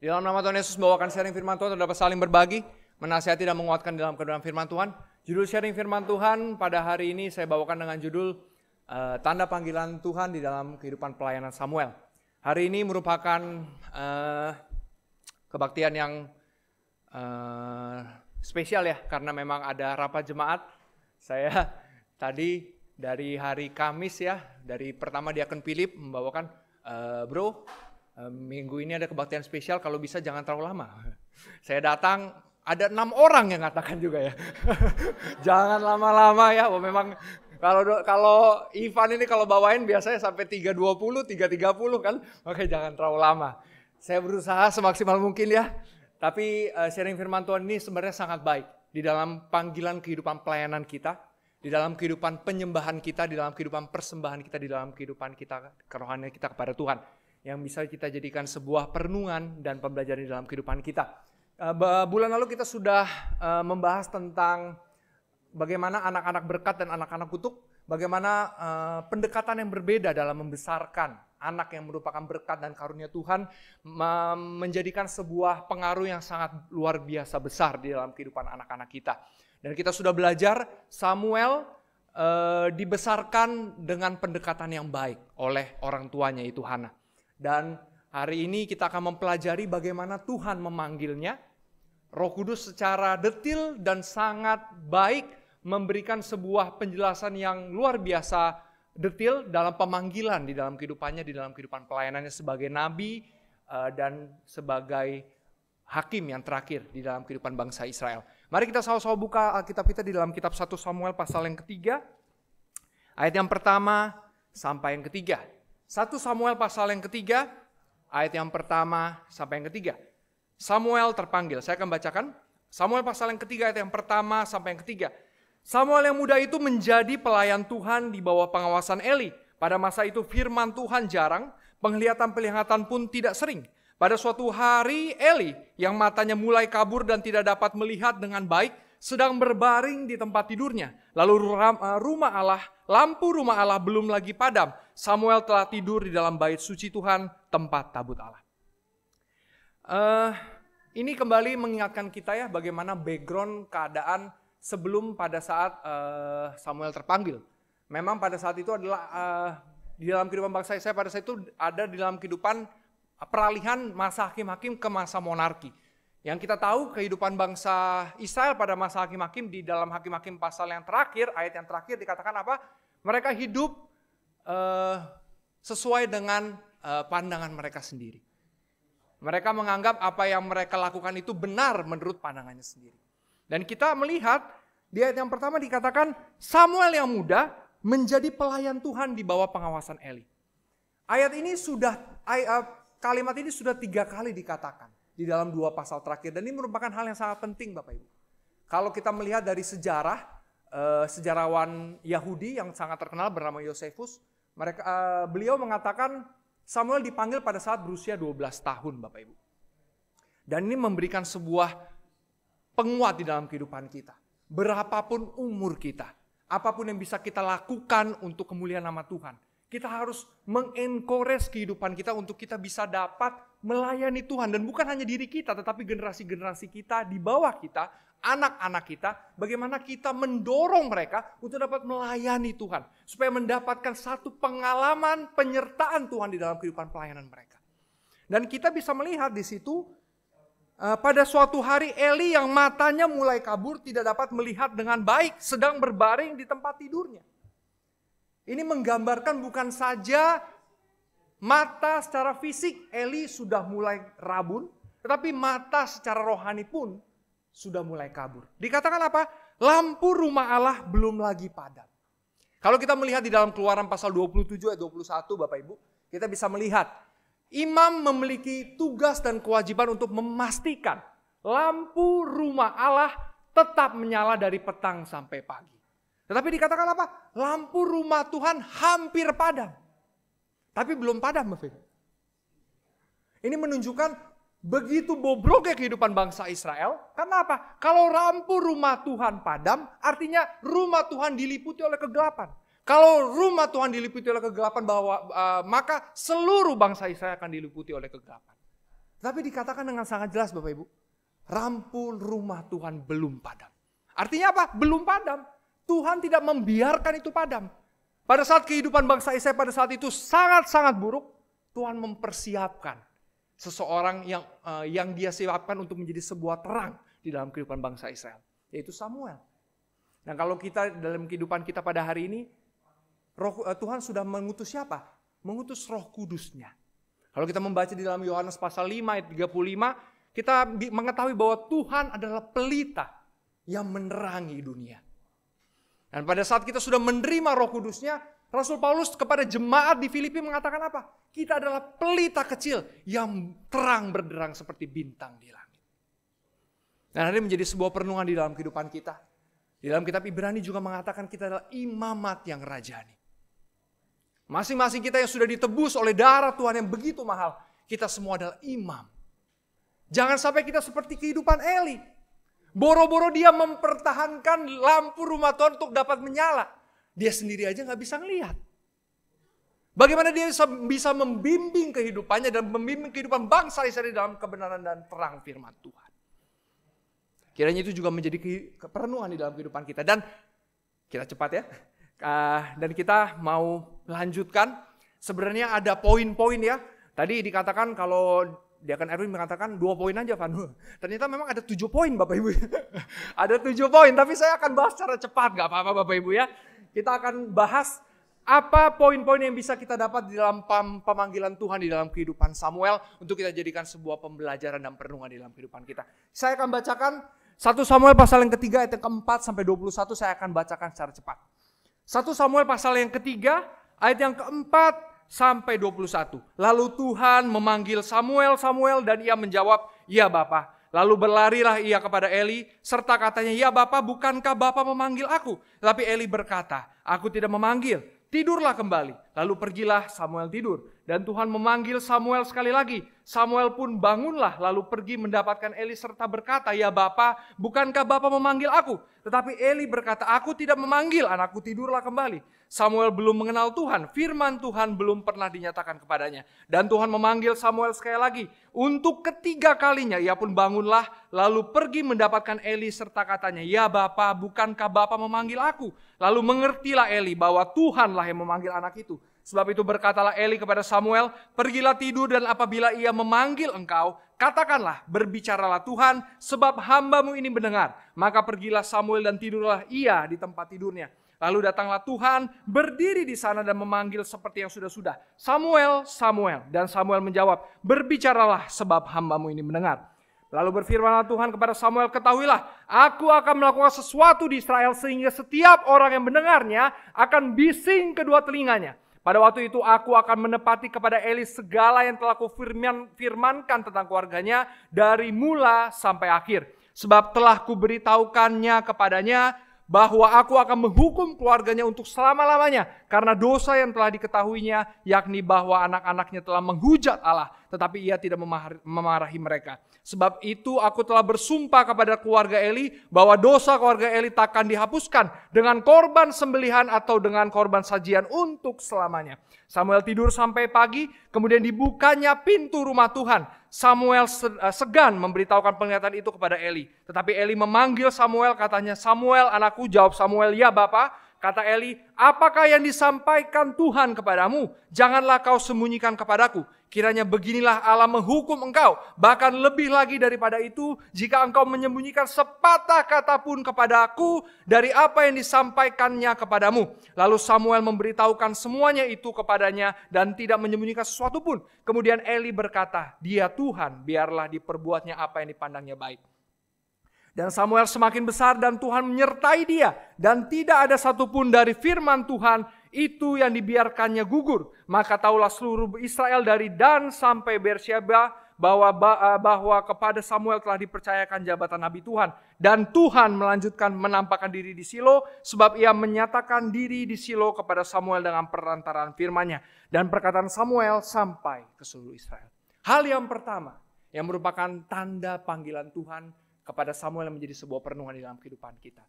Di dalam nama Tuhan Yesus bawakan sharing firman Tuhan terdapat saling berbagi, menasihati dan menguatkan dalam kebenaran firman Tuhan. Judul sharing firman Tuhan pada hari ini saya bawakan dengan judul uh, Tanda Panggilan Tuhan di dalam kehidupan pelayanan Samuel. Hari ini merupakan uh, kebaktian yang uh, spesial ya karena memang ada rapat jemaat. Saya tadi dari hari Kamis ya, dari pertama dia akan Philip membawakan uh, bro minggu ini ada kebaktian spesial kalau bisa jangan terlalu lama. Saya datang ada enam orang yang ngatakan juga ya. jangan lama-lama ya. Oh, memang kalau kalau Ivan ini kalau bawain biasanya sampai 3.20, 3.30 kan. Oke, jangan terlalu lama. Saya berusaha semaksimal mungkin ya. Tapi uh, sharing firman Tuhan ini sebenarnya sangat baik di dalam panggilan kehidupan pelayanan kita, di dalam kehidupan penyembahan kita, di dalam kehidupan persembahan kita, di dalam kehidupan kita kerohanian kita kepada Tuhan yang bisa kita jadikan sebuah perenungan dan pembelajaran di dalam kehidupan kita. Eh, bulan lalu kita sudah eh, membahas tentang bagaimana anak-anak berkat dan anak-anak kutuk, bagaimana eh, pendekatan yang berbeda dalam membesarkan anak yang merupakan berkat dan karunia Tuhan menjadikan sebuah pengaruh yang sangat luar biasa besar di dalam kehidupan anak-anak kita. Dan kita sudah belajar Samuel dibesarkan dengan pendekatan yang baik oleh orang tuanya itu Hana. Dan hari ini kita akan mempelajari bagaimana Tuhan memanggilnya. Roh Kudus secara detil dan sangat baik memberikan sebuah penjelasan yang luar biasa detil dalam pemanggilan di dalam kehidupannya, di dalam kehidupan pelayanannya sebagai nabi eh, dan sebagai hakim yang terakhir di dalam kehidupan bangsa Israel. Mari kita sama-sama buka Alkitab kita di dalam kitab 1 Samuel pasal yang ketiga, ayat yang pertama sampai yang ketiga. 1 Samuel pasal yang ketiga, ayat yang pertama sampai yang ketiga. Samuel terpanggil, saya akan bacakan. Samuel pasal yang ketiga, ayat yang pertama sampai yang ketiga. Samuel yang muda itu menjadi pelayan Tuhan di bawah pengawasan Eli. Pada masa itu firman Tuhan jarang, penglihatan-penglihatan pun tidak sering. Pada suatu hari Eli yang matanya mulai kabur dan tidak dapat melihat dengan baik sedang berbaring di tempat tidurnya. Lalu eh, rumah Allah, lampu rumah Allah belum lagi padam. Samuel telah tidur di dalam bait suci Tuhan, tempat tabut Allah. Uh, ini kembali mengingatkan kita ya bagaimana background keadaan sebelum pada saat uh, Samuel terpanggil. Memang pada saat itu adalah uh, di dalam kehidupan bangsa saya pada saat itu ada di dalam kehidupan peralihan masa hakim-hakim ke masa monarki. Yang kita tahu kehidupan bangsa Israel pada masa hakim-hakim di dalam hakim-hakim pasal yang terakhir, ayat yang terakhir dikatakan apa? Mereka hidup uh, sesuai dengan uh, pandangan mereka sendiri. Mereka menganggap apa yang mereka lakukan itu benar menurut pandangannya sendiri. Dan kita melihat di ayat yang pertama dikatakan Samuel yang muda menjadi pelayan Tuhan di bawah pengawasan Eli. Ayat ini sudah eh, kalimat ini sudah tiga kali dikatakan di dalam dua pasal terakhir. Dan ini merupakan hal yang sangat penting Bapak Ibu. Kalau kita melihat dari sejarah, eh, sejarawan Yahudi yang sangat terkenal bernama Yosefus, mereka, eh, beliau mengatakan Samuel dipanggil pada saat berusia 12 tahun Bapak Ibu. Dan ini memberikan sebuah penguat di dalam kehidupan kita. Berapapun umur kita, apapun yang bisa kita lakukan untuk kemuliaan nama Tuhan – kita harus mengencourage kehidupan kita untuk kita bisa dapat melayani Tuhan. Dan bukan hanya diri kita, tetapi generasi-generasi kita di bawah kita, anak-anak kita, bagaimana kita mendorong mereka untuk dapat melayani Tuhan. Supaya mendapatkan satu pengalaman penyertaan Tuhan di dalam kehidupan pelayanan mereka. Dan kita bisa melihat di situ eh, pada suatu hari Eli yang matanya mulai kabur tidak dapat melihat dengan baik sedang berbaring di tempat tidurnya. Ini menggambarkan bukan saja mata secara fisik Eli sudah mulai rabun, tetapi mata secara rohani pun sudah mulai kabur. Dikatakan apa? Lampu rumah Allah belum lagi padam. Kalau kita melihat di dalam keluaran pasal 27 ayat 21 Bapak Ibu, kita bisa melihat imam memiliki tugas dan kewajiban untuk memastikan lampu rumah Allah tetap menyala dari petang sampai pagi. Tetapi dikatakan apa? Lampu rumah Tuhan hampir padam. Tapi belum padam, Bapak Ibu. Ini menunjukkan begitu bobroknya kehidupan bangsa Israel. Karena apa? Kalau lampu rumah Tuhan padam, artinya rumah Tuhan diliputi oleh kegelapan. Kalau rumah Tuhan diliputi oleh kegelapan, bahwa uh, maka seluruh bangsa Israel akan diliputi oleh kegelapan. Tapi dikatakan dengan sangat jelas, Bapak Ibu, lampu rumah Tuhan belum padam. Artinya apa? Belum padam. Tuhan tidak membiarkan itu padam. Pada saat kehidupan bangsa Israel pada saat itu sangat-sangat buruk, Tuhan mempersiapkan seseorang yang uh, yang dia siapkan untuk menjadi sebuah terang di dalam kehidupan bangsa Israel, yaitu Samuel. Nah, kalau kita dalam kehidupan kita pada hari ini, roh, uh, Tuhan sudah mengutus siapa? Mengutus Roh Kudusnya. Kalau kita membaca di dalam Yohanes pasal 5 ayat 35, kita mengetahui bahwa Tuhan adalah pelita yang menerangi dunia. Dan pada saat kita sudah menerima roh kudusnya, Rasul Paulus kepada jemaat di Filipi mengatakan apa? Kita adalah pelita kecil yang terang berderang seperti bintang di langit. Dan ini menjadi sebuah perenungan di dalam kehidupan kita. Di dalam kitab Ibrani juga mengatakan kita adalah imamat yang rajani. Masing-masing kita yang sudah ditebus oleh darah Tuhan yang begitu mahal, kita semua adalah imam. Jangan sampai kita seperti kehidupan Eli Boro-boro dia mempertahankan lampu rumah Tuhan untuk dapat menyala. Dia sendiri aja nggak bisa ngelihat. Bagaimana dia bisa membimbing kehidupannya dan membimbing kehidupan bangsa Israel dalam kebenaran dan terang firman Tuhan. Kiranya itu juga menjadi keperluan di dalam kehidupan kita. Dan kita cepat ya. Ah, dan kita mau lanjutkan. Sebenarnya ada poin-poin ya. Tadi dikatakan kalau dia akan Erwin mengatakan dua poin aja Vanu. Ternyata memang ada tujuh poin Bapak Ibu. Ya. ada tujuh poin, tapi saya akan bahas secara cepat, nggak apa-apa Bapak Ibu ya. Kita akan bahas apa poin-poin yang bisa kita dapat di dalam pemanggilan Tuhan di dalam kehidupan Samuel untuk kita jadikan sebuah pembelajaran dan perenungan di dalam kehidupan kita. Saya akan bacakan satu Samuel pasal yang ketiga ayat yang keempat sampai 21 saya akan bacakan secara cepat. satu Samuel pasal yang ketiga ayat yang keempat sampai 21. Lalu Tuhan memanggil Samuel, Samuel dan ia menjawab, "Ya Bapa." Lalu berlarilah ia kepada Eli serta katanya, "Ya Bapa, bukankah Bapa memanggil aku?" Tapi Eli berkata, "Aku tidak memanggil. Tidurlah kembali." Lalu pergilah Samuel tidur dan Tuhan memanggil Samuel sekali lagi. Samuel pun bangunlah lalu pergi mendapatkan Eli serta berkata, "Ya Bapa, bukankah Bapa memanggil aku?" Tetapi Eli berkata, "Aku tidak memanggil, anakku tidurlah kembali." Samuel belum mengenal Tuhan, firman Tuhan belum pernah dinyatakan kepadanya. Dan Tuhan memanggil Samuel sekali lagi. Untuk ketiga kalinya ia pun bangunlah lalu pergi mendapatkan Eli serta katanya, Ya Bapak, bukankah Bapak memanggil aku? Lalu mengertilah Eli bahwa Tuhanlah yang memanggil anak itu. Sebab itu berkatalah Eli kepada Samuel, Pergilah tidur dan apabila ia memanggil engkau, katakanlah, berbicaralah Tuhan, sebab hambamu ini mendengar. Maka pergilah Samuel dan tidurlah ia di tempat tidurnya. Lalu datanglah Tuhan berdiri di sana dan memanggil seperti yang sudah-sudah. Samuel, Samuel. Dan Samuel menjawab, berbicaralah sebab hambamu ini mendengar. Lalu berfirmanlah Tuhan kepada Samuel, ketahuilah aku akan melakukan sesuatu di Israel sehingga setiap orang yang mendengarnya akan bising kedua telinganya. Pada waktu itu aku akan menepati kepada Eli segala yang telah kufirman, firmankan tentang keluarganya dari mula sampai akhir. Sebab telah kuberitahukannya kepadanya bahwa aku akan menghukum keluarganya untuk selama-lamanya karena dosa yang telah diketahuinya yakni bahwa anak-anaknya telah menghujat Allah tetapi ia tidak memarahi mereka. Sebab itu aku telah bersumpah kepada keluarga Eli bahwa dosa keluarga Eli takkan dihapuskan dengan korban sembelihan atau dengan korban sajian untuk selamanya. Samuel tidur sampai pagi, kemudian dibukanya pintu rumah Tuhan. Samuel eh, segan memberitahukan penglihatan itu kepada Eli. Tetapi Eli memanggil Samuel, katanya, Samuel anakku, jawab Samuel, ya Bapak. Kata Eli, apakah yang disampaikan Tuhan kepadamu? Janganlah kau sembunyikan kepadaku. Kiranya beginilah Allah menghukum engkau. Bahkan lebih lagi daripada itu, jika engkau menyembunyikan sepatah kata pun kepadaku dari apa yang disampaikannya kepadamu. Lalu Samuel memberitahukan semuanya itu kepadanya dan tidak menyembunyikan sesuatu pun. Kemudian Eli berkata, dia Tuhan, biarlah diperbuatnya apa yang dipandangnya baik. Dan Samuel semakin besar dan Tuhan menyertai dia. Dan tidak ada satupun dari firman Tuhan itu yang dibiarkannya gugur. Maka taulah seluruh Israel dari Dan sampai Bersheba bahwa eh, bahwa kepada Samuel telah dipercayakan jabatan nabi Tuhan dan Tuhan melanjutkan menampakkan diri di Silo sebab ia menyatakan diri di Silo kepada Samuel dengan perantaraan firman-Nya dan perkataan Samuel sampai ke seluruh Israel. Hal yang pertama yang merupakan tanda panggilan Tuhan kepada Samuel yang menjadi sebuah perenungan di dalam kehidupan kita.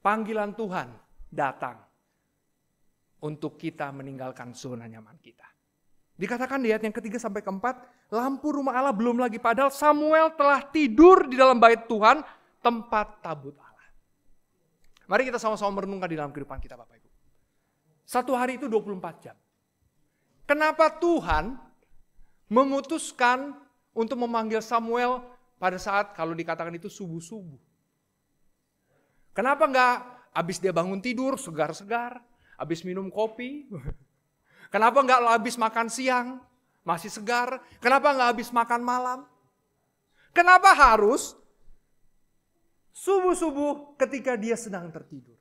Panggilan Tuhan datang untuk kita meninggalkan zona nyaman kita. Dikatakan di ayat yang ketiga sampai keempat, lampu rumah Allah belum lagi padahal Samuel telah tidur di dalam bait Tuhan, tempat tabut Allah. Mari kita sama-sama merenungkan di dalam kehidupan kita Bapak Ibu. Satu hari itu 24 jam. Kenapa Tuhan memutuskan untuk memanggil Samuel pada saat kalau dikatakan itu subuh-subuh. Kenapa enggak habis dia bangun tidur segar-segar, habis minum kopi? Kenapa enggak lo habis makan siang masih segar? Kenapa enggak habis makan malam? Kenapa harus subuh-subuh ketika dia sedang tertidur?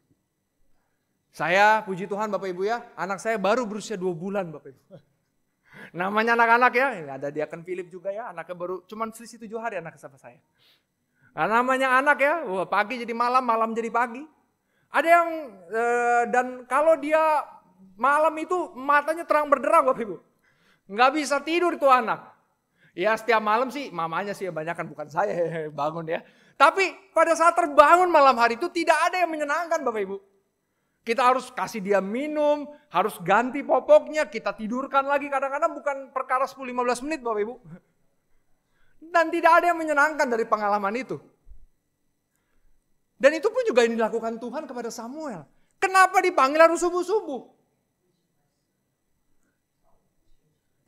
Saya puji Tuhan Bapak Ibu ya, anak saya baru berusia dua bulan Bapak Ibu. Namanya anak-anak ya, ada dia kan Philip juga ya, anaknya baru cuman selisih tujuh hari ya, anak sama saya. Nah, namanya anak ya, wah pagi jadi malam, malam jadi pagi. Ada yang e, dan kalau dia malam itu matanya terang berderang Bapak Ibu. Nggak bisa tidur itu anak. Ya setiap malam sih mamanya sih banyak kan bukan saya bangun ya. Tapi pada saat terbangun malam hari itu tidak ada yang menyenangkan Bapak Ibu. Kita harus kasih dia minum, harus ganti popoknya, kita tidurkan lagi. Kadang-kadang bukan perkara 10-15 menit Bapak Ibu. Dan tidak ada yang menyenangkan dari pengalaman itu. Dan itu pun juga yang dilakukan Tuhan kepada Samuel. Kenapa dipanggil harus subuh-subuh?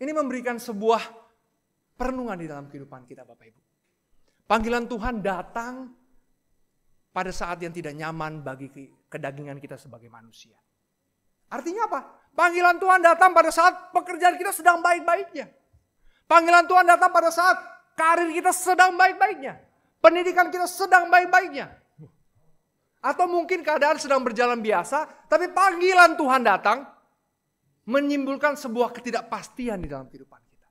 Ini memberikan sebuah perenungan di dalam kehidupan kita Bapak Ibu. Panggilan Tuhan datang pada saat yang tidak nyaman bagi kedagingan kita sebagai manusia. Artinya apa? Panggilan Tuhan datang pada saat pekerjaan kita sedang baik-baiknya. Panggilan Tuhan datang pada saat karir kita sedang baik-baiknya. Pendidikan kita sedang baik-baiknya. Atau mungkin keadaan sedang berjalan biasa, tapi panggilan Tuhan datang menimbulkan sebuah ketidakpastian di dalam kehidupan kita.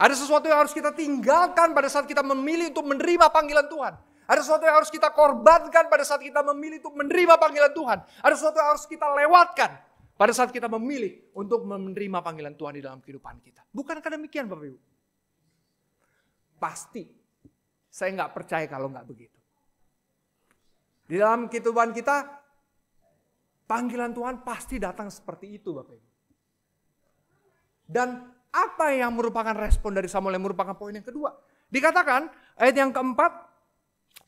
Ada sesuatu yang harus kita tinggalkan pada saat kita memilih untuk menerima panggilan Tuhan. Ada sesuatu yang harus kita korbankan pada saat kita memilih untuk menerima panggilan Tuhan. Ada sesuatu yang harus kita lewatkan pada saat kita memilih untuk menerima panggilan Tuhan di dalam kehidupan kita. Bukankah demikian Bapak Ibu? Pasti. Saya nggak percaya kalau nggak begitu. Di dalam kehidupan kita, panggilan Tuhan pasti datang seperti itu Bapak Ibu. Dan apa yang merupakan respon dari Samuel yang merupakan poin yang kedua? Dikatakan ayat yang keempat,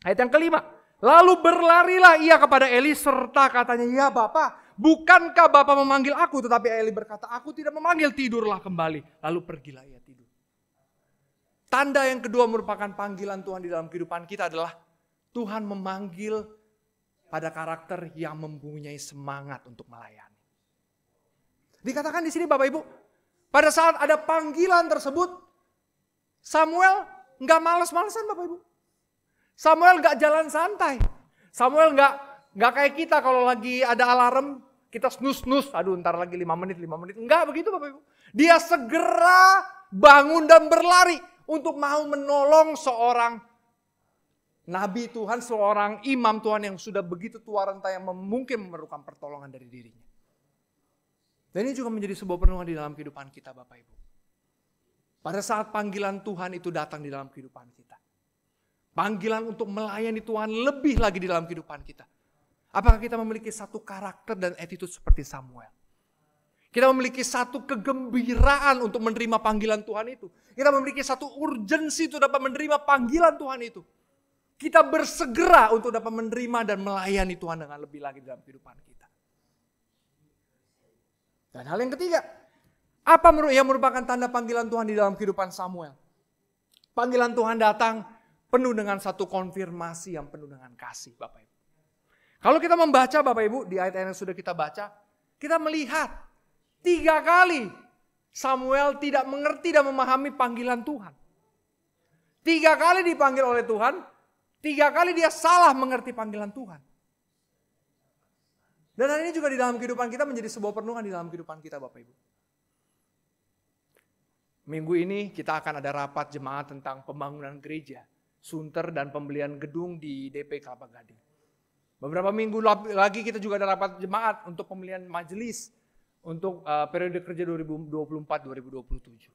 Ayat yang kelima, lalu berlarilah ia kepada Eli serta katanya, ya Bapak, bukankah Bapak memanggil aku? Tetapi Eli berkata, aku tidak memanggil, tidurlah kembali. Lalu pergilah ia tidur. Tanda yang kedua merupakan panggilan Tuhan di dalam kehidupan kita adalah Tuhan memanggil pada karakter yang mempunyai semangat untuk melayani. Dikatakan di sini Bapak Ibu, pada saat ada panggilan tersebut, Samuel nggak males-malesan Bapak Ibu. Samuel gak jalan santai. Samuel gak, nggak kayak kita kalau lagi ada alarm kita snus snus. Aduh ntar lagi lima menit lima menit. Enggak begitu bapak ibu. Dia segera bangun dan berlari untuk mau menolong seorang nabi Tuhan, seorang imam Tuhan yang sudah begitu tua renta yang mungkin memerlukan pertolongan dari dirinya. Dan ini juga menjadi sebuah perenungan di dalam kehidupan kita Bapak Ibu. Pada saat panggilan Tuhan itu datang di dalam kehidupan kita. Panggilan untuk melayani Tuhan lebih lagi di dalam kehidupan kita. Apakah kita memiliki satu karakter dan attitude seperti Samuel? Kita memiliki satu kegembiraan untuk menerima panggilan Tuhan itu. Kita memiliki satu urgensi untuk dapat menerima panggilan Tuhan itu. Kita bersegera untuk dapat menerima dan melayani Tuhan dengan lebih lagi dalam kehidupan kita. Dan hal yang ketiga, apa yang merupakan tanda panggilan Tuhan di dalam kehidupan Samuel? Panggilan Tuhan datang penuh dengan satu konfirmasi yang penuh dengan kasih Bapak Ibu. Kalau kita membaca Bapak Ibu di ayat yang sudah kita baca, kita melihat tiga kali Samuel tidak mengerti dan memahami panggilan Tuhan. Tiga kali dipanggil oleh Tuhan, tiga kali dia salah mengerti panggilan Tuhan. Dan hari ini juga di dalam kehidupan kita menjadi sebuah perenungan di dalam kehidupan kita Bapak Ibu. Minggu ini kita akan ada rapat jemaat tentang pembangunan gereja. Sunter dan pembelian gedung di DP Kelapa Gading. Beberapa minggu lagi kita juga ada rapat jemaat untuk pembelian majelis untuk uh, periode kerja 2024-2027.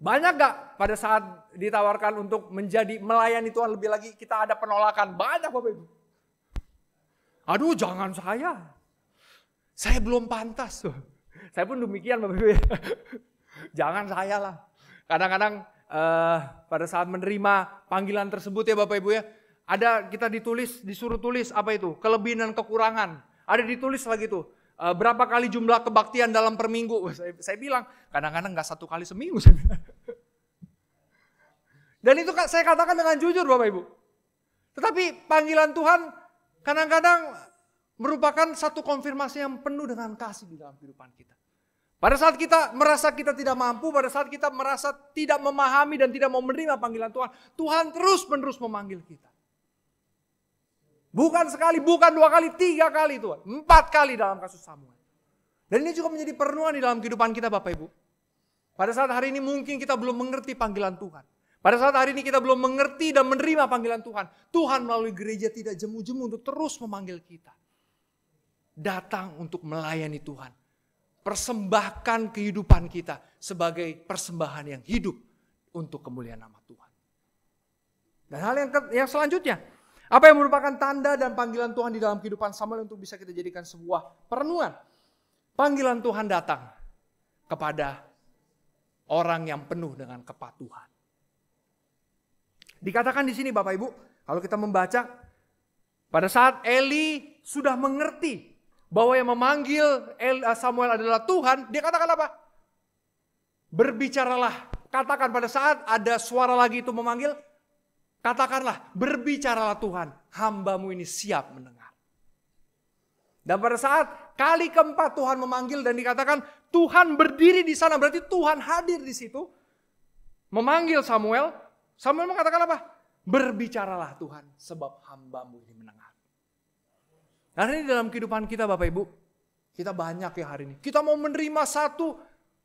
Banyak gak pada saat ditawarkan untuk menjadi melayani Tuhan lebih lagi kita ada penolakan banyak Bapak Ibu. Aduh jangan saya. Saya belum pantas. Saya pun demikian Bapak Ibu. jangan saya lah. Kadang-kadang uh, pada saat menerima panggilan tersebut ya Bapak Ibu ya. Ada kita ditulis, disuruh tulis apa itu? Kelebihan dan kekurangan. Ada ditulis lagi tuh. Uh, berapa kali jumlah kebaktian dalam per minggu? Saya, saya bilang, kadang-kadang nggak satu kali seminggu. Dan itu saya katakan dengan jujur Bapak Ibu. Tetapi panggilan Tuhan kadang-kadang merupakan satu konfirmasi yang penuh dengan kasih di dalam kehidupan kita. Pada saat kita merasa kita tidak mampu, pada saat kita merasa tidak memahami dan tidak mau menerima panggilan Tuhan, Tuhan terus-menerus memanggil kita. Bukan sekali, bukan dua kali, tiga kali Tuhan. Empat kali dalam kasus Samuel. Dan ini juga menjadi perenungan di dalam kehidupan kita Bapak Ibu. Pada saat hari ini mungkin kita belum mengerti panggilan Tuhan. Pada saat hari ini kita belum mengerti dan menerima panggilan Tuhan. Tuhan melalui gereja tidak jemu-jemu untuk terus memanggil kita. Datang untuk melayani Tuhan persembahkan kehidupan kita sebagai persembahan yang hidup untuk kemuliaan nama Tuhan. Dan hal yang, yang selanjutnya, apa yang merupakan tanda dan panggilan Tuhan di dalam kehidupan Samuel untuk bisa kita jadikan sebuah perenungan. Panggilan Tuhan datang kepada orang yang penuh dengan kepatuhan. Dikatakan di sini Bapak Ibu, kalau kita membaca pada saat Eli sudah mengerti bahwa yang memanggil eh, Samuel adalah Tuhan, dia katakan apa? Berbicaralah. Katakan pada saat ada suara lagi itu memanggil, katakanlah, berbicaralah Tuhan, hambamu ini siap mendengar. Dan pada saat kali keempat Tuhan memanggil dan dikatakan Tuhan berdiri di sana, berarti Tuhan hadir di situ. Memanggil Samuel, Samuel mengatakan apa? Berbicaralah Tuhan, sebab hambamu ini mendengar. Hari ini dalam kehidupan kita Bapak Ibu, kita banyak ya hari ini. Kita mau menerima satu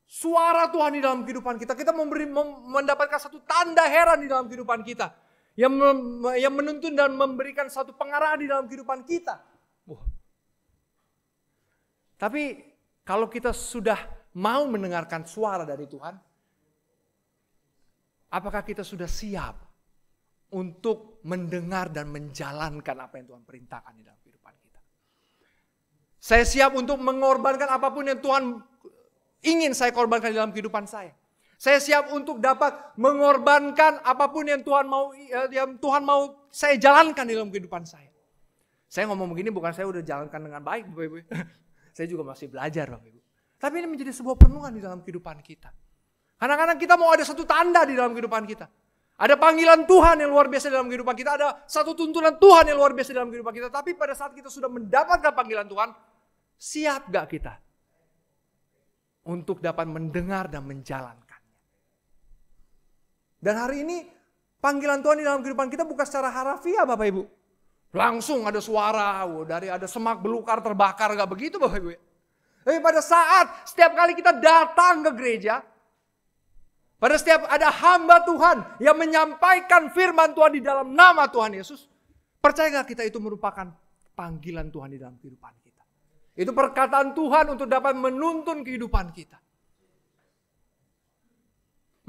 suara Tuhan di dalam kehidupan kita. Kita memberi, mendapatkan satu tanda heran di dalam kehidupan kita. Yang, yang menuntun dan memberikan satu pengarahan di dalam kehidupan kita. Wah. Tapi kalau kita sudah mau mendengarkan suara dari Tuhan, apakah kita sudah siap untuk mendengar dan menjalankan apa yang Tuhan perintahkan di dalam kehidupan? Saya siap untuk mengorbankan apapun yang Tuhan ingin saya korbankan di dalam kehidupan saya. Saya siap untuk dapat mengorbankan apapun yang Tuhan mau eh, yang Tuhan mau saya jalankan di dalam kehidupan saya. Saya ngomong begini bukan saya udah jalankan dengan baik, Bapak Ibu. saya juga masih belajar, Bapak Ibu. Tapi ini menjadi sebuah penuhan di dalam kehidupan kita. Kadang-kadang kita mau ada satu tanda di dalam kehidupan kita. Ada panggilan Tuhan yang luar biasa dalam kehidupan kita, ada satu tuntunan Tuhan yang luar biasa dalam kehidupan kita. Tapi pada saat kita sudah mendapatkan panggilan Tuhan, Siap gak kita? Untuk dapat mendengar dan menjalankannya. Dan hari ini panggilan Tuhan di dalam kehidupan kita bukan secara harafiah Bapak Ibu. Langsung ada suara, wow, oh, dari ada semak belukar terbakar, gak begitu Bapak Ibu. Ya? Tapi pada saat setiap kali kita datang ke gereja, pada setiap ada hamba Tuhan yang menyampaikan firman Tuhan di dalam nama Tuhan Yesus, percaya gak kita itu merupakan panggilan Tuhan di dalam kehidupan itu perkataan Tuhan untuk dapat menuntun kehidupan kita.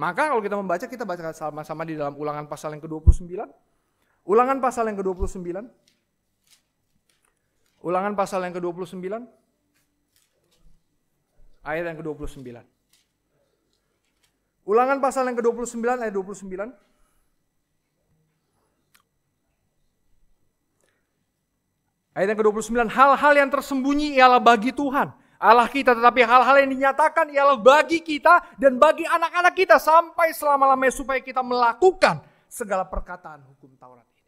Maka kalau kita membaca, kita baca sama-sama di dalam ulangan pasal yang ke-29. Ulangan pasal yang ke-29. Ulangan pasal yang ke-29. Ayat yang ke-29. Ulangan pasal yang ke-29 ayat 29. Ayat yang ke-29, hal-hal yang tersembunyi ialah bagi Tuhan. Allah kita, tetapi hal-hal yang dinyatakan ialah bagi kita dan bagi anak-anak kita sampai selama-lamanya supaya kita melakukan segala perkataan hukum Taurat ini.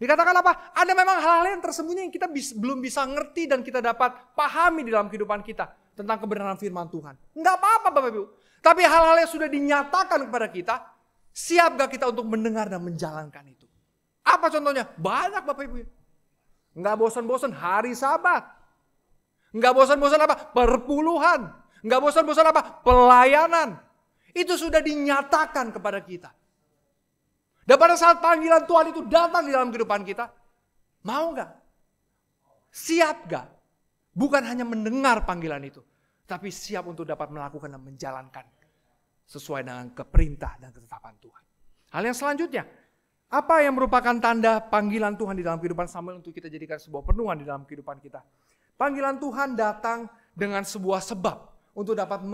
Dikatakan apa? Ada memang hal-hal yang tersembunyi yang kita bis, belum bisa ngerti dan kita dapat pahami di dalam kehidupan kita tentang kebenaran firman Tuhan. Enggak apa-apa Bapak Ibu. Tapi hal-hal yang sudah dinyatakan kepada kita, siap gak kita untuk mendengar dan menjalankan itu? Apa contohnya? Banyak Bapak Ibu. Nggak bosan-bosan hari sabat. Nggak bosan-bosan apa? Perpuluhan. Nggak bosan-bosan apa? Pelayanan. Itu sudah dinyatakan kepada kita. Dan pada saat panggilan Tuhan itu datang di dalam kehidupan kita, mau nggak? Siap nggak? Bukan hanya mendengar panggilan itu, tapi siap untuk dapat melakukan dan menjalankan sesuai dengan keperintah dan ketetapan Tuhan. Hal yang selanjutnya, apa yang merupakan tanda panggilan Tuhan di dalam kehidupan Samuel untuk kita jadikan sebuah penuhan di dalam kehidupan kita? Panggilan Tuhan datang dengan sebuah sebab untuk dapat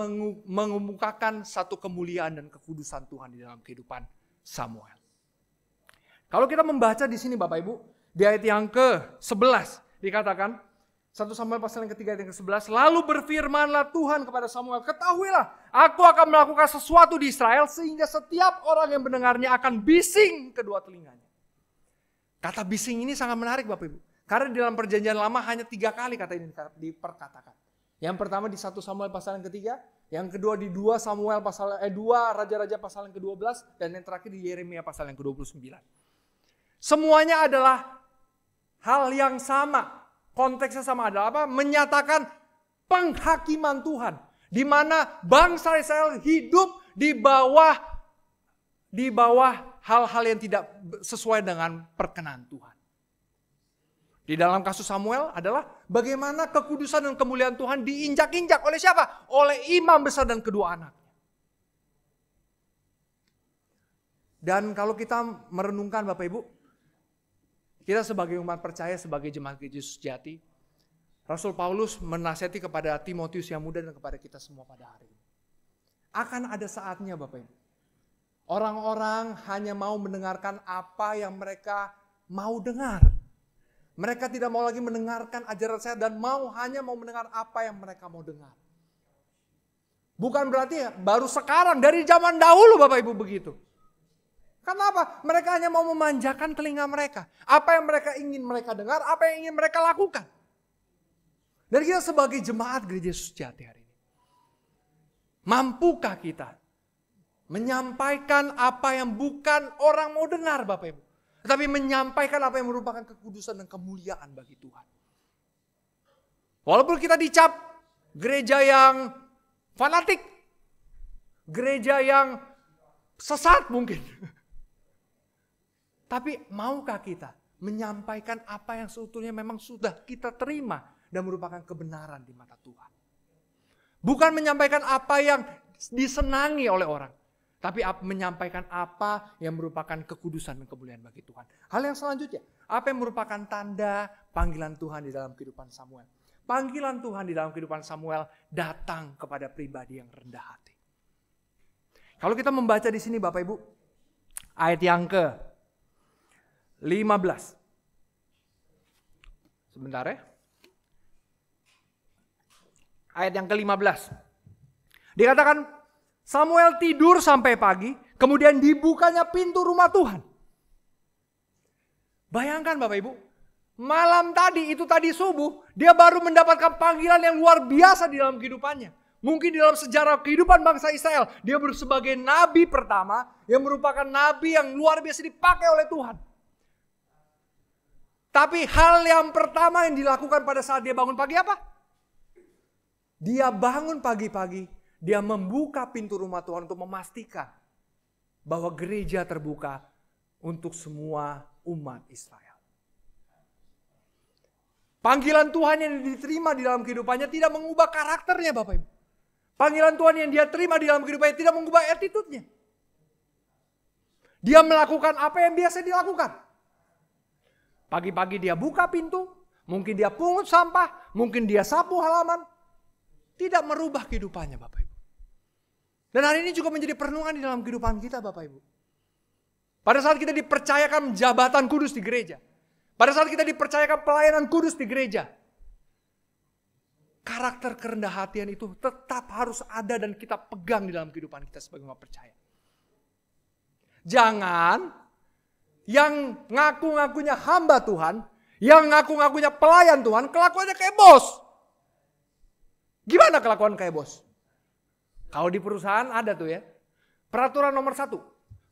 mengemukakan satu kemuliaan dan kekudusan Tuhan di dalam kehidupan Samuel. Kalau kita membaca di sini Bapak Ibu, di ayat yang ke-11 dikatakan, 1 Samuel pasal yang ketiga dan ke-11. Lalu berfirmanlah Tuhan kepada Samuel, ketahuilah aku akan melakukan sesuatu di Israel sehingga setiap orang yang mendengarnya akan bising kedua telinganya. Kata bising ini sangat menarik Bapak Ibu. Karena di dalam perjanjian lama hanya tiga kali kata ini diperkatakan. Yang pertama di 1 Samuel pasal yang ketiga, yang kedua di dua Samuel pasal eh 2 Raja-raja pasal yang ke-12 dan yang terakhir di Yeremia pasal yang ke-29. Semuanya adalah hal yang sama, konteksnya sama adalah apa? Menyatakan penghakiman Tuhan. Di mana bangsa Israel hidup di bawah di bawah hal-hal yang tidak sesuai dengan perkenan Tuhan. Di dalam kasus Samuel adalah bagaimana kekudusan dan kemuliaan Tuhan diinjak-injak oleh siapa? Oleh imam besar dan kedua anak. Dan kalau kita merenungkan Bapak Ibu, kita sebagai umat percaya, sebagai jemaat Yesus sejati, Rasul Paulus menasihati kepada Timotius yang muda dan kepada kita semua pada hari ini. Akan ada saatnya Bapak Ibu. Orang-orang hanya mau mendengarkan apa yang mereka mau dengar. Mereka tidak mau lagi mendengarkan ajaran saya dan mau hanya mau mendengar apa yang mereka mau dengar. Bukan berarti baru sekarang, dari zaman dahulu Bapak Ibu begitu. Karena apa? Mereka hanya mau memanjakan telinga mereka. Apa yang mereka ingin mereka dengar, apa yang ingin mereka lakukan. Dan kita sebagai jemaat gereja Yesus jati hari ini. Mampukah kita menyampaikan apa yang bukan orang mau dengar Bapak Ibu. Tetapi menyampaikan apa yang merupakan kekudusan dan kemuliaan bagi Tuhan. Walaupun kita dicap gereja yang fanatik. Gereja yang sesat mungkin. Tapi maukah kita menyampaikan apa yang seutuhnya memang sudah kita terima dan merupakan kebenaran di mata Tuhan. Bukan menyampaikan apa yang disenangi oleh orang. Tapi menyampaikan apa yang merupakan kekudusan dan kemuliaan bagi Tuhan. Hal yang selanjutnya, apa yang merupakan tanda panggilan Tuhan di dalam kehidupan Samuel. Panggilan Tuhan di dalam kehidupan Samuel datang kepada pribadi yang rendah hati. Kalau kita membaca di sini Bapak Ibu, ayat yang ke 15. Sebentar ya. Ayat yang ke-15. Dikatakan Samuel tidur sampai pagi, kemudian dibukanya pintu rumah Tuhan. Bayangkan Bapak Ibu, malam tadi itu tadi subuh, dia baru mendapatkan panggilan yang luar biasa di dalam kehidupannya. Mungkin di dalam sejarah kehidupan bangsa Israel, dia sebagai nabi pertama yang merupakan nabi yang luar biasa dipakai oleh Tuhan. Tapi hal yang pertama yang dilakukan pada saat dia bangun pagi apa? Dia bangun pagi-pagi, dia membuka pintu rumah Tuhan untuk memastikan bahwa gereja terbuka untuk semua umat Israel. Panggilan Tuhan yang diterima di dalam kehidupannya tidak mengubah karakternya Bapak Ibu. Panggilan Tuhan yang dia terima di dalam kehidupannya tidak mengubah attitude-nya. Dia melakukan apa yang biasa dilakukan. Pagi-pagi dia buka pintu, mungkin dia pungut sampah, mungkin dia sapu halaman. Tidak merubah kehidupannya Bapak Ibu. Dan hari ini juga menjadi perenungan di dalam kehidupan kita Bapak Ibu. Pada saat kita dipercayakan jabatan kudus di gereja. Pada saat kita dipercayakan pelayanan kudus di gereja. Karakter kerendah hatian itu tetap harus ada dan kita pegang di dalam kehidupan kita sebagai orang percaya. Jangan yang ngaku-ngakunya hamba Tuhan, yang ngaku-ngakunya pelayan Tuhan, kelakuannya kayak bos. Gimana kelakuan kayak bos? Kalau di perusahaan ada tuh ya. Peraturan nomor satu,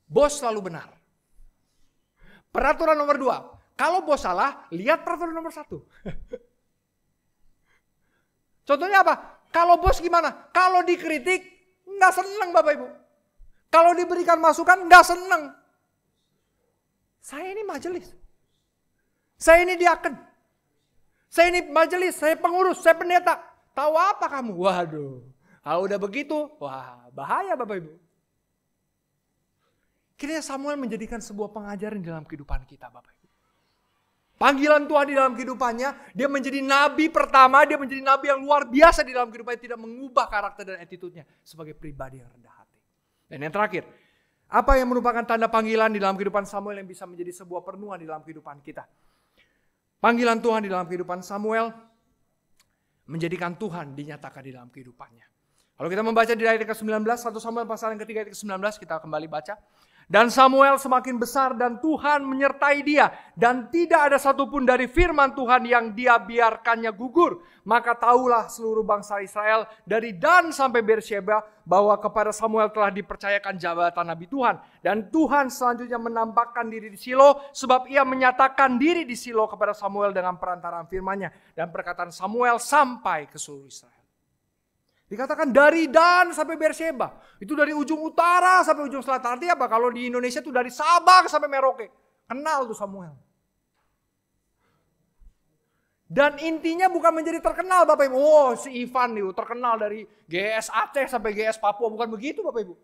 bos selalu benar. Peraturan nomor dua, kalau bos salah, lihat peraturan nomor satu. Contohnya apa? Kalau bos gimana? Kalau dikritik, nggak seneng Bapak Ibu. Kalau diberikan masukan, nggak seneng. Saya ini majelis. Saya ini diaken. Saya ini majelis, saya pengurus, saya pendeta. Tahu apa kamu? Waduh, kalau udah begitu, wah bahaya Bapak Ibu. Kira-kira Samuel menjadikan sebuah pengajaran dalam kehidupan kita Bapak Ibu. Panggilan Tuhan di dalam kehidupannya, dia menjadi nabi pertama, dia menjadi nabi yang luar biasa di dalam kehidupannya, tidak mengubah karakter dan attitude-nya sebagai pribadi yang rendah hati. Dan yang terakhir, apa yang merupakan tanda panggilan di dalam kehidupan Samuel yang bisa menjadi sebuah perenungan di dalam kehidupan kita? Panggilan Tuhan di dalam kehidupan Samuel menjadikan Tuhan dinyatakan di dalam kehidupannya. Kalau kita membaca di ayat ke-19, 1 Samuel pasal yang ketiga ayat ke-19 kita kembali baca. Dan Samuel semakin besar dan Tuhan menyertai dia. Dan tidak ada satupun dari firman Tuhan yang dia biarkannya gugur. Maka tahulah seluruh bangsa Israel dari Dan sampai Beersheba bahwa kepada Samuel telah dipercayakan jabatan Nabi Tuhan. Dan Tuhan selanjutnya menampakkan diri di Silo sebab ia menyatakan diri di Silo kepada Samuel dengan perantaraan firmannya. Dan perkataan Samuel sampai ke seluruh Israel. Dikatakan dari Dan sampai Beersheba. Itu dari ujung utara sampai ujung selatan. Artinya apa? Kalau di Indonesia itu dari Sabang sampai Merauke. Kenal tuh Samuel. Dan intinya bukan menjadi terkenal Bapak Ibu. Oh si Ivan nih terkenal dari GS Aceh sampai GS Papua. Bukan begitu Bapak Ibu.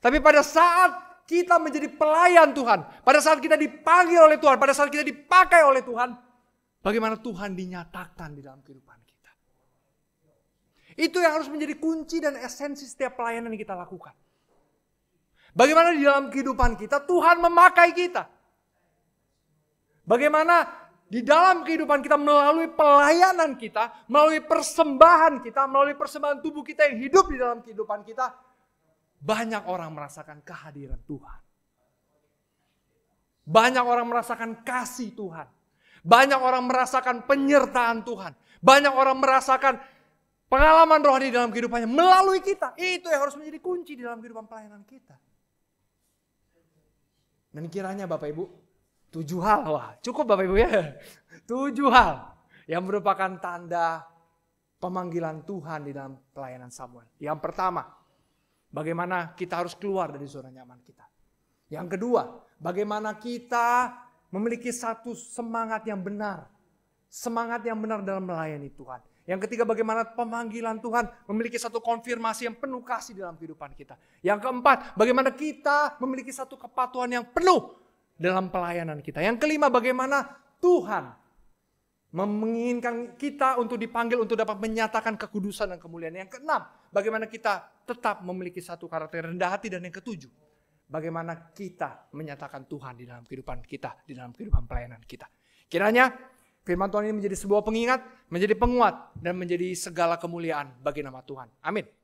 Tapi pada saat kita menjadi pelayan Tuhan. Pada saat kita dipanggil oleh Tuhan. Pada saat kita dipakai oleh Tuhan. Bagaimana Tuhan dinyatakan di dalam kehidupan kita. Itu yang harus menjadi kunci dan esensi setiap pelayanan yang kita lakukan. Bagaimana di dalam kehidupan kita Tuhan memakai kita. Bagaimana di dalam kehidupan kita melalui pelayanan kita, melalui persembahan kita, melalui persembahan tubuh kita yang hidup di dalam kehidupan kita, banyak orang merasakan kehadiran Tuhan. Banyak orang merasakan kasih Tuhan. Banyak orang merasakan penyertaan Tuhan. Banyak orang merasakan pengalaman rohani dalam kehidupannya melalui kita. Itu yang harus menjadi kunci di dalam kehidupan pelayanan kita. Dan kiranya Bapak Ibu, tujuh hal. Wah cukup Bapak Ibu ya. Tujuh hal yang merupakan tanda pemanggilan Tuhan di dalam pelayanan Samuel. Yang pertama, bagaimana kita harus keluar dari zona nyaman kita. Yang kedua, bagaimana kita memiliki satu semangat yang benar. Semangat yang benar dalam melayani Tuhan. Yang ketiga bagaimana pemanggilan Tuhan memiliki satu konfirmasi yang penuh kasih dalam kehidupan kita. Yang keempat, bagaimana kita memiliki satu kepatuhan yang penuh dalam pelayanan kita. Yang kelima, bagaimana Tuhan menginginkan kita untuk dipanggil untuk dapat menyatakan kekudusan dan kemuliaan. Yang keenam, bagaimana kita tetap memiliki satu karakter rendah hati dan yang ketujuh, bagaimana kita menyatakan Tuhan di dalam kehidupan kita, di dalam kehidupan pelayanan kita. Kiranya Firman Tuhan ini menjadi sebuah pengingat, menjadi penguat, dan menjadi segala kemuliaan bagi nama Tuhan. Amin.